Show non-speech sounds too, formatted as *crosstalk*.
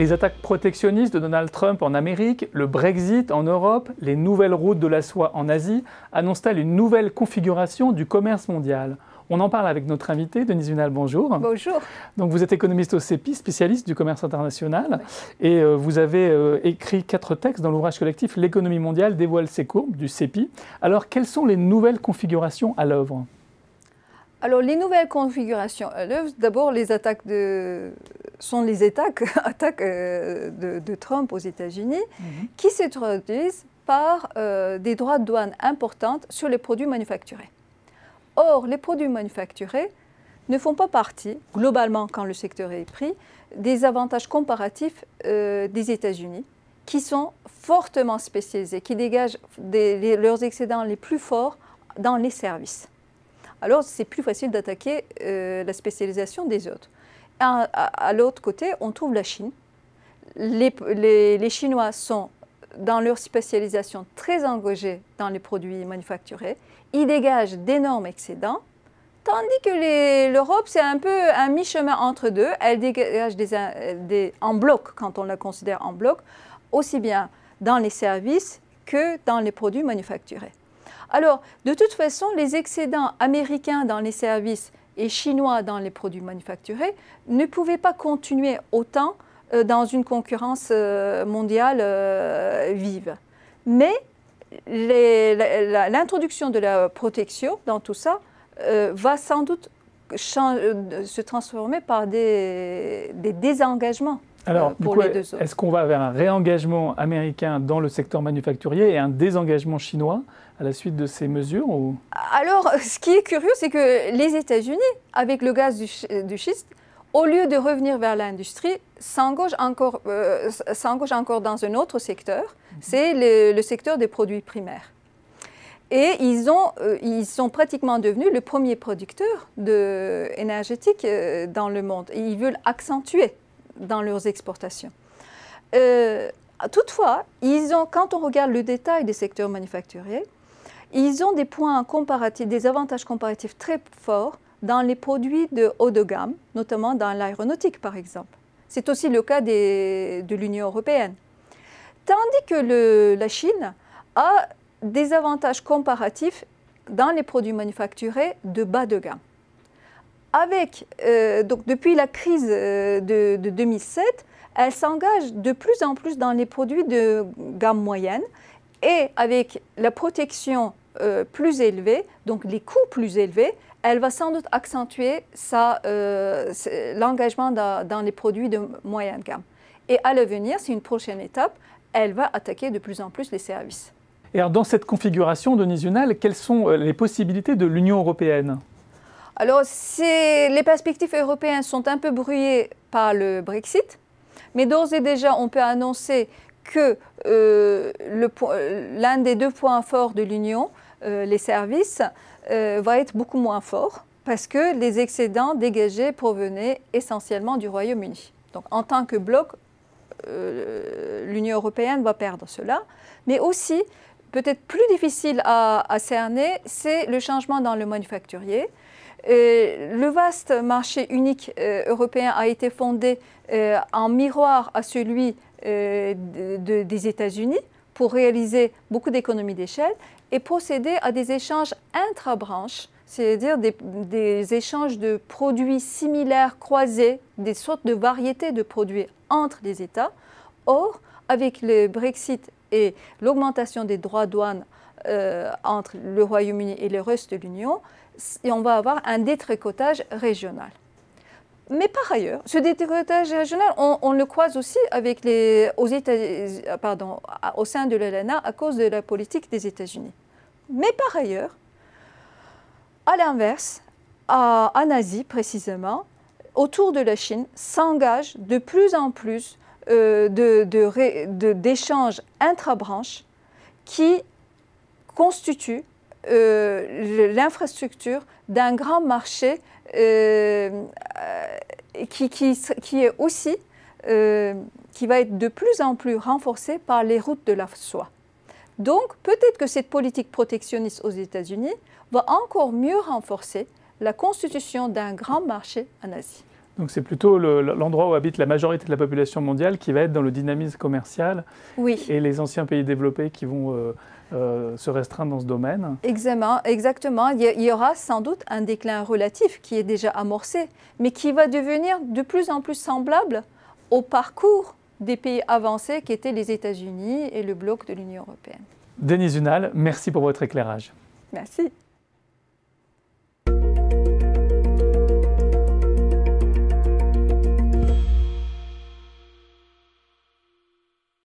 Les attaques protectionnistes de Donald Trump en Amérique, le Brexit en Europe, les nouvelles routes de la soie en Asie annoncent-elles une nouvelle configuration du commerce mondial on en parle avec notre invité, Denise Unal, bonjour. Bonjour. Donc vous êtes économiste au CEPI, spécialiste du commerce international, et euh, vous avez euh, écrit quatre textes dans l'ouvrage collectif L'économie mondiale dévoile ses courbes du CEPI. Alors quelles sont les nouvelles configurations à l'œuvre alors, les nouvelles configurations d'abord, les attaques de, sont les attaques, *laughs* euh, de, Trump aux États-Unis, mhm. qui se traduisent par euh, des droits de douane importants sur les produits manufacturés. Or, les produits manufacturés ne font pas partie, globalement, quand le secteur est pris, des avantages comparatifs euh, des États-Unis, qui sont fortement spécialisés, qui dégagent leurs excédents les plus forts dans les services alors c'est plus facile d'attaquer euh, la spécialisation des autres. À, l'autre côté, on trouve la Chine. Les, Chinois sont, dans leur spécialisation, très engagés dans les produits manufacturés. Ils dégagent d'énormes excédents, tandis que l'Europe, c'est un peu un mi-chemin entre deux. Elle dégage des, en bloc, quand on la considère en bloc, aussi bien dans les services que dans les produits manufacturés. Alors, de toute façon, les excédents américains dans les services et chinois dans les produits manufacturés ne pouvaient pas continuer autant euh, dans une concurrence euh, mondiale euh, vive. Mais l'introduction de la protection dans tout ça va sans doute se transformer par des désengagements alors, euh, Est-ce qu'on va vers un réengagement américain dans le secteur manufacturier et un désengagement chinois à la suite de ces mesures ou... Alors, ce qui est curieux, c'est que les États-Unis, avec le gaz du, du schiste, au lieu de revenir vers l'industrie, s'engagent encore, euh, encore dans un autre secteur, mm-hmm. c'est le, secteur des produits primaires. Et ils, ont, euh, ils sont pratiquement devenus le premier producteur de, énergétique dans le monde. ils veulent accentuer dans leurs exportations. Euh, toutefois, quand on regarde le détail des secteurs manufacturés, ils ont des points comparatifs, des avantages comparatifs très forts dans les produits de haut de gamme, notamment dans l'aéronautique par exemple. C'est aussi le cas de l'Union européenne. Tandis que la Chine a des avantages comparatifs dans les produits manufacturés de bas de gamme avec, euh, donc depuis la crise euh, de, 2007, elle s'engage de plus en plus dans les produits de gamme moyenne et avec la protection euh, plus élevée, donc les coûts plus élevés, elle va sans doute accentuer l'engagement dans, les produits de moyenne gamme. Et à l'avenir, c'est une prochaine étape, elle va attaquer de plus en plus les services. Et dans cette configuration, de quelles sont les possibilités de l'Union européenne alors, les perspectives européennes sont un peu brouillées par le Brexit, mais d'ores et déjà, on peut annoncer que euh, euh, l'un des deux points forts de l'Union, euh, les services, va être beaucoup moins fort parce que les excédents dégagés provenaient essentiellement du Royaume-Uni. Donc en tant que bloc, l'Union européenne va perdre cela, mais aussi peut-être plus difficile à cerner, c'est le changement dans le manufacturier. Euh, le vaste marché unique euh, européen a été fondé euh, en miroir à celui des États-Unis pour réaliser beaucoup d'économies d'échelle et procéder à des échanges intra-branches, c'est-à-dire des, des, échanges de produits similaires croisés, des sortes de variétés de produits entre les États. Or, avec le Brexit et l'augmentation des droits douanes euh, entre le Royaume-Uni et le reste de l'Union, et on va avoir un détricotage régional. Mais par ailleurs, ce détricotage régional, on, le croise aussi avec les, pardon, au sein de l'ALENA à cause de la politique des États-Unis. Mais par ailleurs, à l'inverse, en Asie précisément, autour de la Chine, s'engagent de plus en plus d'échanges euh, de, de intra-branches qui constitue euh, l'infrastructure d'un grand marché euh, qui, qui, est aussi, euh, qui va être de plus en plus renforcé par les routes de la soie. Donc peut-être que cette politique protectionniste aux États-Unis va encore mieux renforcer la constitution d'un grand marché en Asie. Donc c'est plutôt l'endroit où habite la majorité de la population mondiale qui va être dans le dynamisme commercial. Et les anciens pays développés qui vont euh, euh, se restreindre dans ce domaine. Exactement, exactement. Il y aura sans doute un déclin relatif qui est déjà amorcé, mais qui va devenir de plus en plus semblable au parcours des pays avancés qui étaient les États-Unis et le bloc de l'Union européenne. Denis Unal, merci pour votre éclairage. Merci.